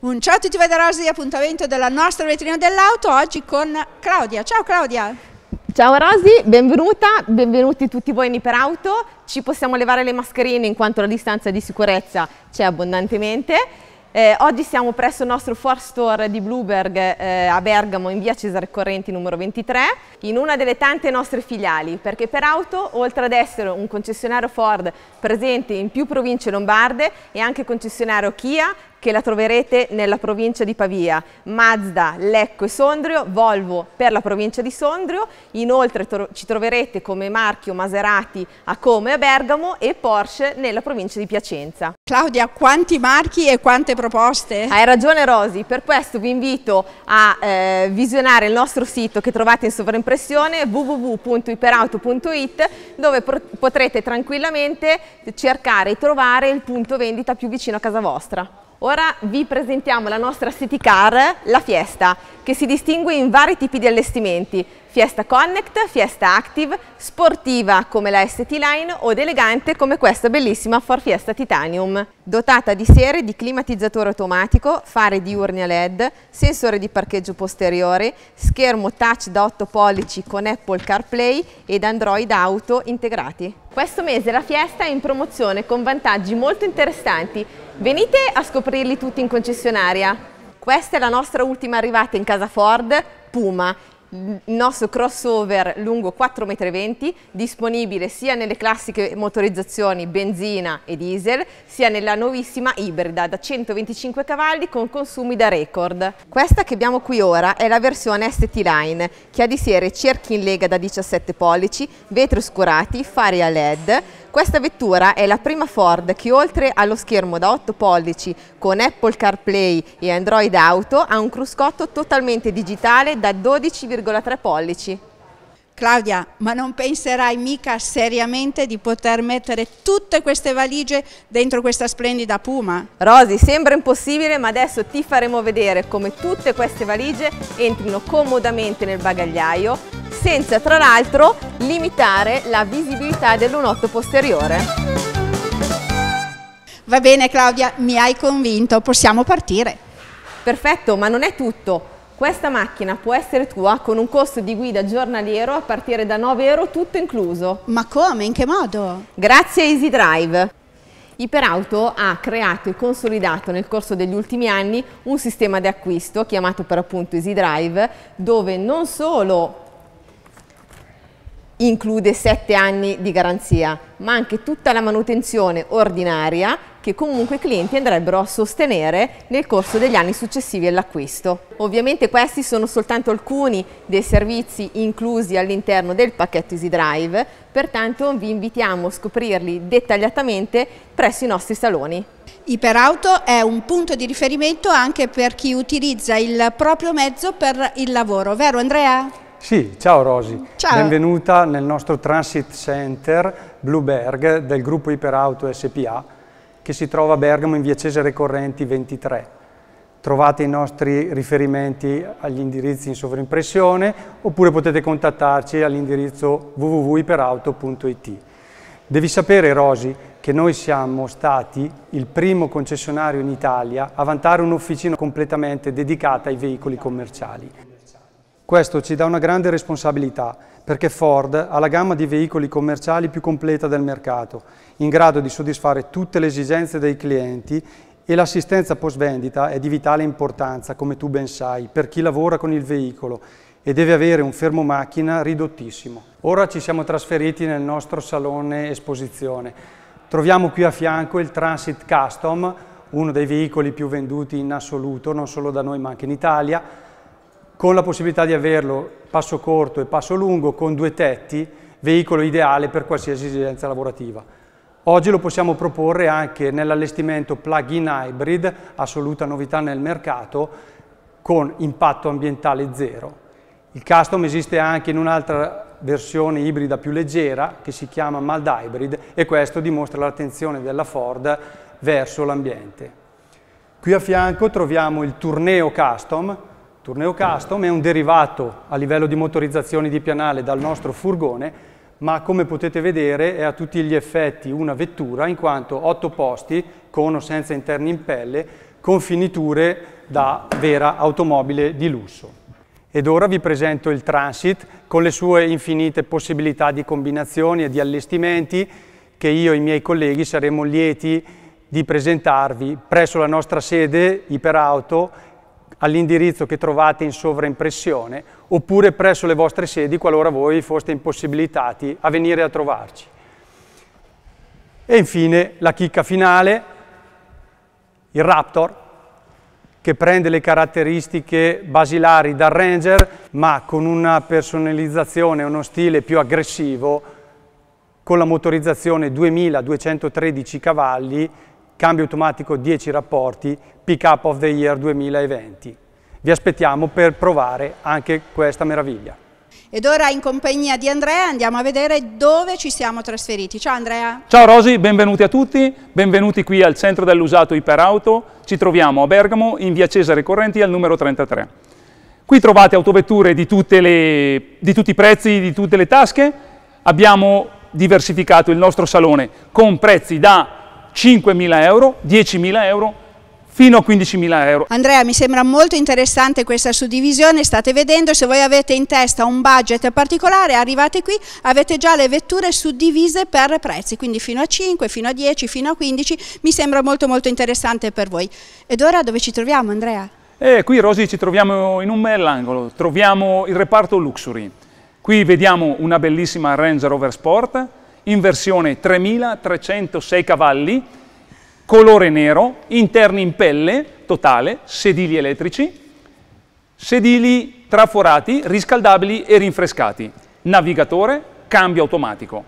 Un ciao a tutti da Rosy, appuntamento della nostra vetrina dell'auto oggi con Claudia. Ciao Claudia! Ciao Rosy, benvenuta, benvenuti tutti voi in Iperauto. Ci possiamo levare le mascherine in quanto la distanza di sicurezza c'è abbondantemente. Eh, oggi siamo presso il nostro Ford Store di Blueberg eh, a Bergamo in via Cesare Correnti numero 23 in una delle tante nostre filiali perché per auto oltre ad essere un concessionario Ford presente in più province lombarde è anche concessionario Kia, che la troverete nella provincia di Pavia, Mazda, Lecco e Sondrio, Volvo per la provincia di Sondrio, inoltre tro ci troverete come marchio Maserati a Come e Bergamo e Porsche nella provincia di Piacenza. Claudia, quanti marchi e quante proposte? Hai ragione Rosi, per questo vi invito a eh, visionare il nostro sito che trovate in sovraimpressione www.iperauto.it dove potrete tranquillamente cercare e trovare il punto vendita più vicino a casa vostra. Ora vi presentiamo la nostra City Car, la Fiesta, che si distingue in vari tipi di allestimenti, Fiesta Connect, Fiesta Active, sportiva come la ST Line o elegante come questa bellissima Ford Fiesta Titanium, dotata di serie di climatizzatore automatico, fare diurni a LED, sensore di parcheggio posteriore, schermo touch da 8 pollici con Apple CarPlay ed Android Auto integrati. Questo mese la Fiesta è in promozione con vantaggi molto interessanti Venite a scoprirli tutti in concessionaria. Questa è la nostra ultima arrivata in casa Ford, Puma, il nostro crossover lungo 4,20 m, disponibile sia nelle classiche motorizzazioni benzina e diesel, sia nella nuovissima ibrida da 125 cavalli con consumi da record. Questa che abbiamo qui ora è la versione ST Line, che ha di serie cerchi in lega da 17 pollici, vetri oscurati, fari a LED, questa vettura è la prima Ford che oltre allo schermo da 8 pollici con Apple CarPlay e Android Auto ha un cruscotto totalmente digitale da 12,3 pollici. Claudia, ma non penserai mica seriamente di poter mettere tutte queste valigie dentro questa splendida Puma? Rosy, sembra impossibile, ma adesso ti faremo vedere come tutte queste valigie entrino comodamente nel bagagliaio senza tra l'altro limitare la visibilità dell'unotto posteriore. Va bene Claudia, mi hai convinto, possiamo partire. Perfetto, ma non è tutto. Questa macchina può essere tua con un costo di guida giornaliero a partire da 9 euro tutto incluso. Ma come? In che modo? Grazie a Easy Drive. Iperauto ha creato e consolidato nel corso degli ultimi anni un sistema di acquisto chiamato per appunto Easy Drive dove non solo include 7 anni di garanzia, ma anche tutta la manutenzione ordinaria che comunque i clienti andrebbero a sostenere nel corso degli anni successivi all'acquisto. Ovviamente questi sono soltanto alcuni dei servizi inclusi all'interno del pacchetto EasyDrive, pertanto vi invitiamo a scoprirli dettagliatamente presso i nostri saloni. Iperauto è un punto di riferimento anche per chi utilizza il proprio mezzo per il lavoro, vero Andrea? Sì, ciao Rosy, ciao. benvenuta nel nostro Transit Center Blueberg del gruppo Iperauto SPA che si trova a Bergamo in via Cesare Correnti 23. Trovate i nostri riferimenti agli indirizzi in sovrimpressione oppure potete contattarci all'indirizzo www.iperauto.it. Devi sapere Rosy che noi siamo stati il primo concessionario in Italia a vantare un'officina completamente dedicata ai veicoli commerciali. Questo ci dà una grande responsabilità, perché Ford ha la gamma di veicoli commerciali più completa del mercato, in grado di soddisfare tutte le esigenze dei clienti e l'assistenza post vendita è di vitale importanza, come tu ben sai, per chi lavora con il veicolo e deve avere un fermo macchina ridottissimo. Ora ci siamo trasferiti nel nostro salone esposizione. Troviamo qui a fianco il Transit Custom, uno dei veicoli più venduti in assoluto, non solo da noi ma anche in Italia, con la possibilità di averlo passo corto e passo lungo con due tetti, veicolo ideale per qualsiasi esigenza lavorativa. Oggi lo possiamo proporre anche nell'allestimento plug-in hybrid, assoluta novità nel mercato, con impatto ambientale zero. Il custom esiste anche in un'altra versione ibrida più leggera che si chiama Mald hybrid e questo dimostra l'attenzione della Ford verso l'ambiente. Qui a fianco troviamo il Tourneo Custom, Tourneo Custom è un derivato a livello di motorizzazione di pianale dal nostro furgone, ma come potete vedere è a tutti gli effetti una vettura in quanto 8 posti con o senza interni in pelle con finiture da vera automobile di lusso. Ed ora vi presento il Transit con le sue infinite possibilità di combinazioni e di allestimenti che io e i miei colleghi saremo lieti di presentarvi presso la nostra sede Iperauto all'indirizzo che trovate in sovraimpressione oppure presso le vostre sedi qualora voi foste impossibilitati a venire a trovarci. E infine la chicca finale, il Raptor, che prende le caratteristiche basilari dal Ranger, ma con una personalizzazione, uno stile più aggressivo, con la motorizzazione 2213 cavalli, cambio automatico 10 rapporti, Pick Up of the Year 2020. Vi aspettiamo per provare anche questa meraviglia. Ed ora in compagnia di Andrea andiamo a vedere dove ci siamo trasferiti. Ciao Andrea! Ciao Rosy, benvenuti a tutti, benvenuti qui al centro dell'usato Iperauto. Ci troviamo a Bergamo in via Cesare Correnti al numero 33. Qui trovate autovetture di, le, di tutti i prezzi, di tutte le tasche. Abbiamo diversificato il nostro salone con prezzi da 5.000 euro, 10.000 euro, fino a 15.000 euro. Andrea, mi sembra molto interessante questa suddivisione, state vedendo, se voi avete in testa un budget particolare, arrivate qui, avete già le vetture suddivise per prezzi, quindi fino a 5, fino a 10, fino a 15, mi sembra molto molto interessante per voi. Ed ora dove ci troviamo Andrea? Eh, qui Rosy ci troviamo in un bell'angolo, troviamo il reparto Luxury. Qui vediamo una bellissima Range Rover Sport in versione 3306 cavalli colore nero, interni in pelle totale, sedili elettrici, sedili traforati, riscaldabili e rinfrescati, navigatore, cambio automatico.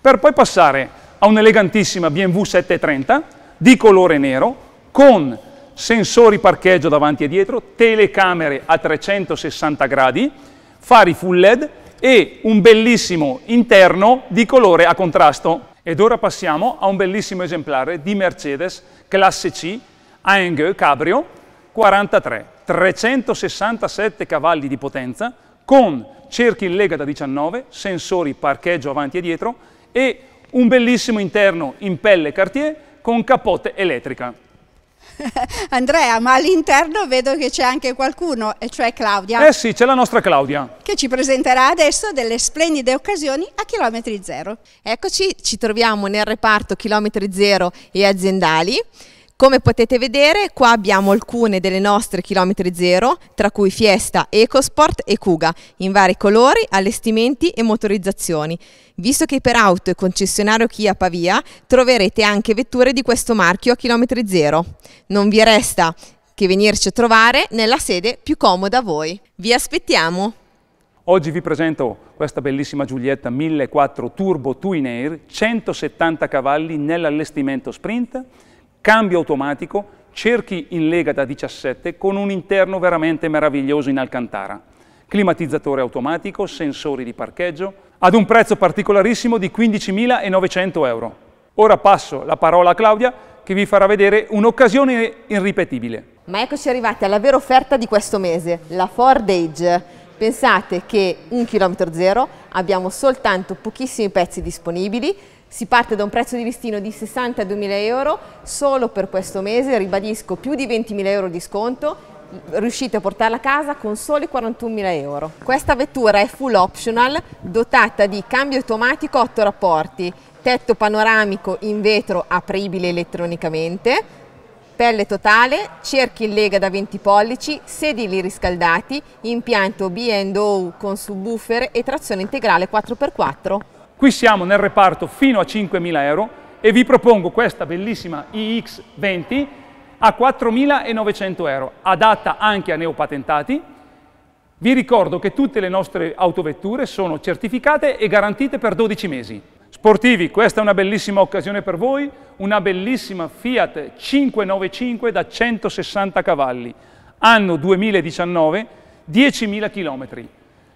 Per poi passare a un'elegantissima BMW 730 di colore nero con sensori parcheggio davanti e dietro, telecamere a 360 gradi, fari full LED e un bellissimo interno di colore a contrasto. Ed ora passiamo a un bellissimo esemplare di Mercedes classe C AMG Cabrio 43, 367 cavalli di potenza con cerchi in lega da 19, sensori parcheggio avanti e dietro e un bellissimo interno in pelle Cartier con capote elettrica. Andrea, ma all'interno vedo che c'è anche qualcuno, e cioè Claudia. Eh sì, c'è la nostra Claudia. Che ci presenterà adesso delle splendide occasioni a chilometri zero. Eccoci, ci troviamo nel reparto chilometri zero e aziendali. Come potete vedere qua abbiamo alcune delle nostre chilometri zero, tra cui Fiesta, EcoSport e Kuga, in vari colori, allestimenti e motorizzazioni. Visto che per auto e concessionario Kia Pavia, troverete anche vetture di questo marchio a chilometri zero. Non vi resta che venirci a trovare nella sede più comoda a voi. Vi aspettiamo! Oggi vi presento questa bellissima Giulietta 1004 Turbo Twin Air, 170 cavalli nell'allestimento sprint, Cambio automatico, cerchi in Lega da 17 con un interno veramente meraviglioso in Alcantara. Climatizzatore automatico, sensori di parcheggio, ad un prezzo particolarissimo di 15.900 euro. Ora passo la parola a Claudia che vi farà vedere un'occasione irripetibile. Ma eccoci arrivati alla vera offerta di questo mese, la Ford Age. Pensate che un chilometro zero abbiamo soltanto pochissimi pezzi disponibili, si parte da un prezzo di listino di 62.000 euro, solo per questo mese, ribadisco, più di 20.000 euro di sconto, riuscite a portarla a casa con soli 41.000 euro. Questa vettura è full optional, dotata di cambio automatico 8 rapporti, tetto panoramico in vetro apribile elettronicamente, pelle totale, cerchi in lega da 20 pollici, sedili riscaldati, impianto B&O con subwoofer e trazione integrale 4x4. Qui siamo nel reparto fino a 5.000 euro e vi propongo questa bellissima iX20 a 4.900 euro, adatta anche a neopatentati. Vi ricordo che tutte le nostre autovetture sono certificate e garantite per 12 mesi. Sportivi, questa è una bellissima occasione per voi, una bellissima Fiat 595 da 160 cavalli, anno 2019, 10.000 km.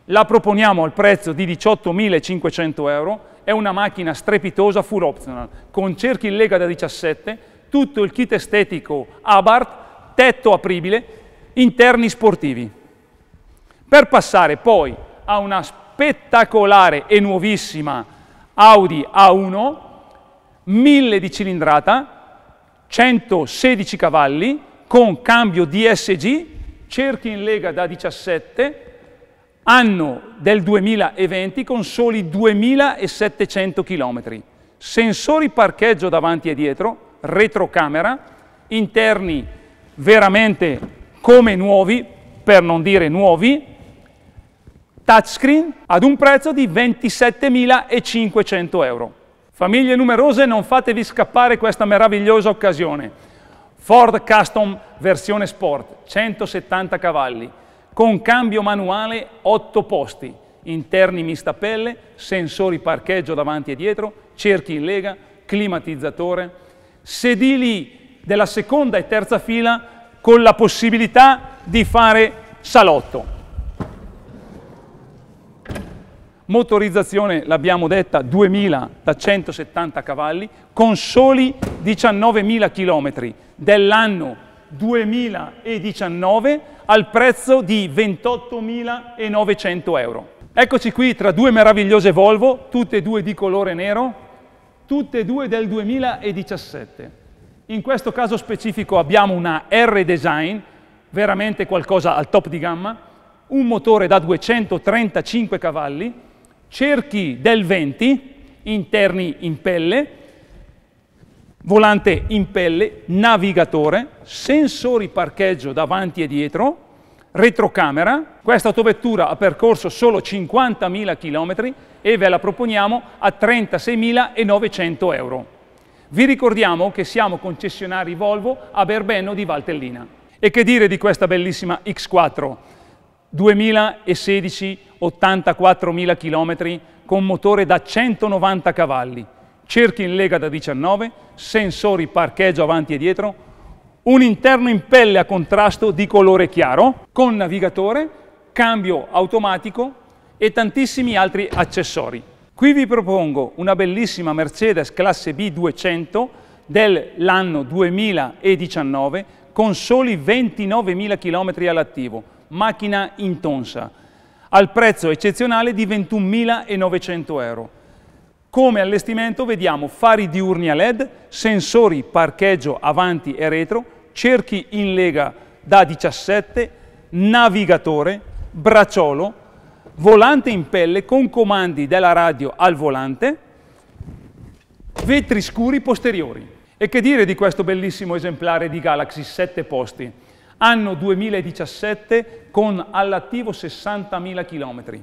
La proponiamo al prezzo di 18.500 euro, è una macchina strepitosa full optional, con cerchi in lega da 17, tutto il kit estetico Abarth, tetto apribile, interni sportivi. Per passare poi a una spettacolare e nuovissima Audi A1, 1000 di cilindrata, 116 cavalli, con cambio DSG, cerchi in lega da 17, anno del 2020 con soli 2.700 km. Sensori parcheggio davanti e dietro, retrocamera, interni veramente come nuovi, per non dire nuovi, touchscreen ad un prezzo di 27.500 euro. Famiglie numerose, non fatevi scappare questa meravigliosa occasione. Ford Custom versione Sport, 170 cavalli, con cambio manuale 8 posti, interni mista pelle, sensori parcheggio davanti e dietro, cerchi in lega, climatizzatore, sedili della seconda e terza fila con la possibilità di fare salotto. Motorizzazione, l'abbiamo detta, 2000 da 170 cavalli, con soli 19.000 km dell'anno 2019 al prezzo di 28.900 euro. Eccoci qui tra due meravigliose Volvo, tutte e due di colore nero, tutte e due del 2017. In questo caso specifico abbiamo una R-Design, veramente qualcosa al top di gamma, un motore da 235 cavalli, cerchi del 20, interni in pelle, volante in pelle, navigatore, sensori parcheggio davanti e dietro, retrocamera. Questa autovettura ha percorso solo 50.000 km e ve la proponiamo a 36.900 euro. Vi ricordiamo che siamo concessionari Volvo a Berbenno di Valtellina. E che dire di questa bellissima X4? 2016, 84.000 km con motore da 190 cavalli, cerchi in lega da 19, sensori parcheggio avanti e dietro, un interno in pelle a contrasto di colore chiaro, con navigatore, cambio automatico e tantissimi altri accessori. Qui vi propongo una bellissima Mercedes classe B 200 dell'anno 2019 con soli 29.000 km all'attivo, macchina intonsa, al prezzo eccezionale di 21.900 euro. Come allestimento vediamo fari diurni a LED, sensori parcheggio avanti e retro, cerchi in lega da 17, navigatore, bracciolo, volante in pelle con comandi della radio al volante, vetri scuri posteriori. E che dire di questo bellissimo esemplare di Galaxy 7 posti? Anno 2017 con all'attivo 60.000 km.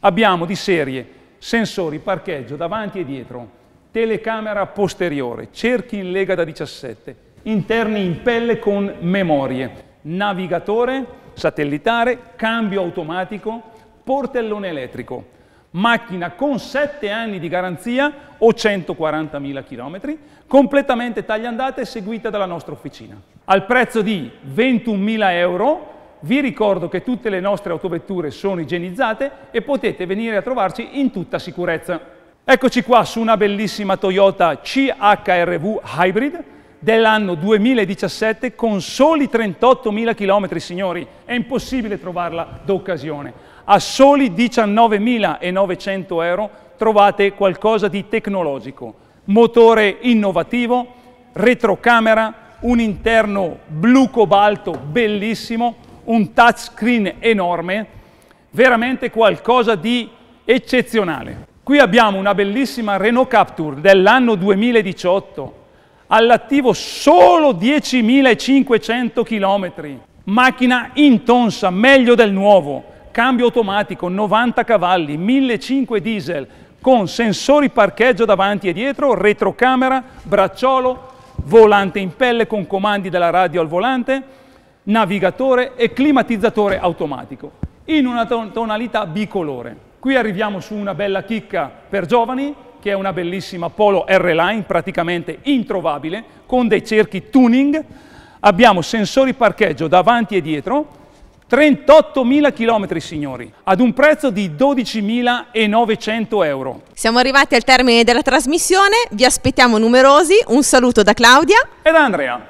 Abbiamo di serie sensori parcheggio davanti e dietro, telecamera posteriore, cerchi in lega da 17, interni in pelle con memorie, navigatore satellitare, cambio automatico, portellone elettrico, macchina con 7 anni di garanzia o 140.000 km, completamente tagliandata e seguita dalla nostra officina. Al prezzo di 21.000 euro vi ricordo che tutte le nostre autovetture sono igienizzate e potete venire a trovarci in tutta sicurezza. Eccoci qua su una bellissima Toyota CHRV Hybrid dell'anno 2017 con soli 38.000 km, signori. È impossibile trovarla d'occasione. A soli 19.900 euro trovate qualcosa di tecnologico. Motore innovativo, retrocamera, un interno blu cobalto bellissimo, un touchscreen enorme, veramente qualcosa di eccezionale. Qui abbiamo una bellissima Renault Capture dell'anno 2018, all'attivo solo 10.500 km, macchina intonsa, meglio del nuovo, cambio automatico, 90 cavalli, 1.500 diesel, con sensori parcheggio davanti e dietro, retrocamera, bracciolo, volante in pelle con comandi della radio al volante, navigatore e climatizzatore automatico in una tonalità bicolore. Qui arriviamo su una bella chicca per giovani, che è una bellissima Polo R-Line, praticamente introvabile, con dei cerchi tuning. Abbiamo sensori parcheggio davanti e dietro, 38.000 km, signori, ad un prezzo di 12.900 euro. Siamo arrivati al termine della trasmissione, vi aspettiamo numerosi, un saluto da Claudia e da Andrea.